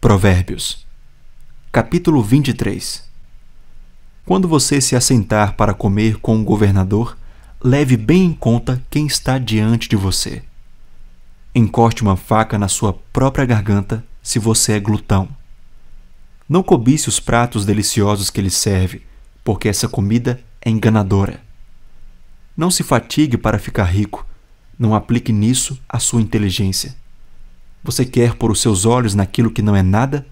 Provérbios, capítulo 23 Quando você se assentar para comer com o governador, leve bem em conta quem está diante de você. Encoste uma faca na sua própria garganta se você é glutão. Não cobice os pratos deliciosos que ele serve, porque essa comida é enganadora. Não se fatigue para ficar rico, não aplique nisso a sua inteligência. Você quer pôr os seus olhos naquilo que não é nada?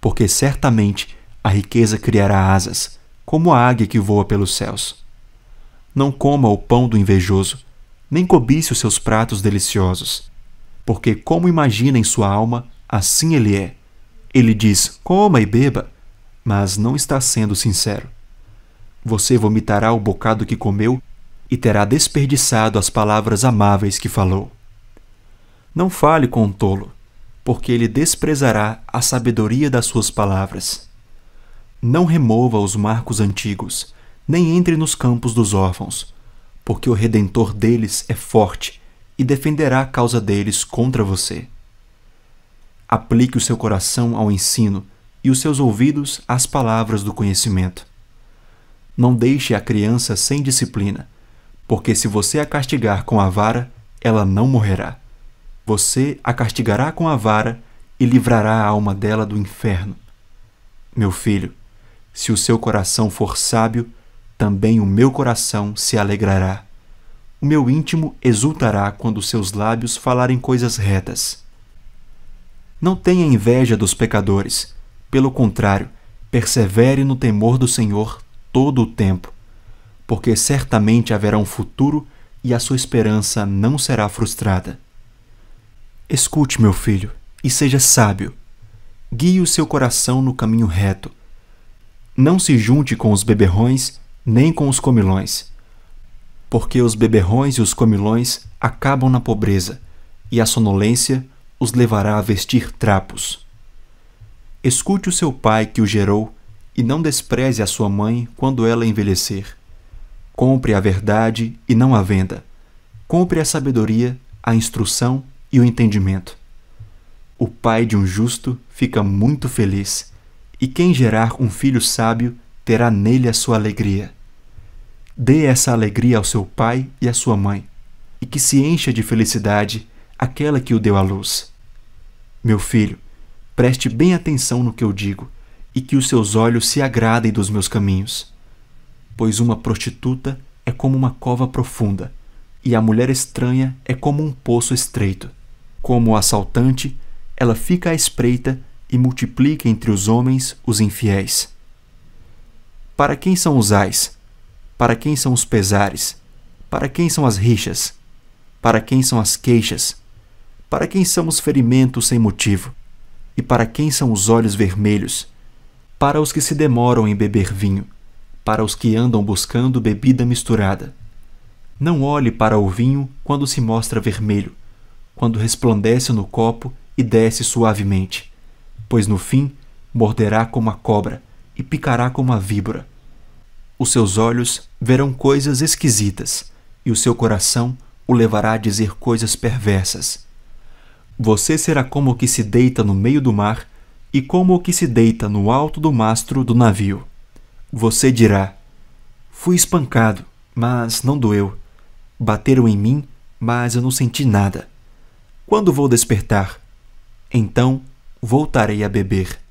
Porque certamente a riqueza criará asas, como a águia que voa pelos céus. Não coma o pão do invejoso, nem cobice os seus pratos deliciosos, porque como imagina em sua alma, assim ele é. Ele diz: coma e beba, mas não está sendo sincero. Você vomitará o bocado que comeu e terá desperdiçado as palavras amáveis que falou. Não fale com o um tolo, porque ele desprezará a sabedoria das suas palavras. Não remova os marcos antigos, nem entre nos campos dos órfãos, porque o redentor deles é forte e defenderá a causa deles contra você. Aplique o seu coração ao ensino e os seus ouvidos às palavras do conhecimento. Não deixe a criança sem disciplina, porque se você a castigar com a vara, ela não morrerá. Você a castigará com a vara e livrará a alma dela do inferno. Meu filho, se o seu coração for sábio, também o meu coração se alegrará. O meu íntimo exultará quando seus lábios falarem coisas retas. Não tenha inveja dos pecadores. Pelo contrário, persevere no temor do Senhor todo o tempo, porque certamente haverá um futuro e a sua esperança não será frustrada. Escute, meu filho, e seja sábio. Guie o seu coração no caminho reto. Não se junte com os beberrões, nem com os comilões, porque os beberrões e os comilões acabam na pobreza, e a sonolência os levará a vestir trapos. Escute o seu pai que o gerou, e não despreze a sua mãe quando ela envelhecer. Compre a verdade e não a venda. Compre a sabedoria, a instrução e o entendimento. O pai de um justo fica muito feliz, e quem gerar um filho sábio terá nele a sua alegria. Dê essa alegria ao seu pai e à sua mãe, e que se encha de felicidade aquela que o deu à luz. Meu filho, preste bem atenção no que eu digo, e que os seus olhos se agradem dos meus caminhos. Pois uma prostituta é como uma cova profunda, e a mulher estranha é como um poço estreito. Como o assaltante, ela fica à espreita e multiplica entre os homens os infiéis. Para quem são os ais? Para quem são os pesares? Para quem são as rixas? Para quem são as queixas? Para quem são os ferimentos sem motivo? E para quem são os olhos vermelhos? Para os que se demoram em beber vinho, para os que andam buscando bebida misturada. Não olhe para o vinho quando se mostra vermelho, quando resplandece no copo e desce suavemente, pois no fim morderá como a cobra e picará como a víbora. Os seus olhos verão coisas esquisitas e o seu coração o levará a dizer coisas perversas. Você será como o que se deita no meio do mar e como o que se deita no alto do mastro do navio. Você dirá: Fui espancado, mas não doeu. Bateram em mim, mas eu não senti nada. Quando vou despertar? Então voltarei a beber.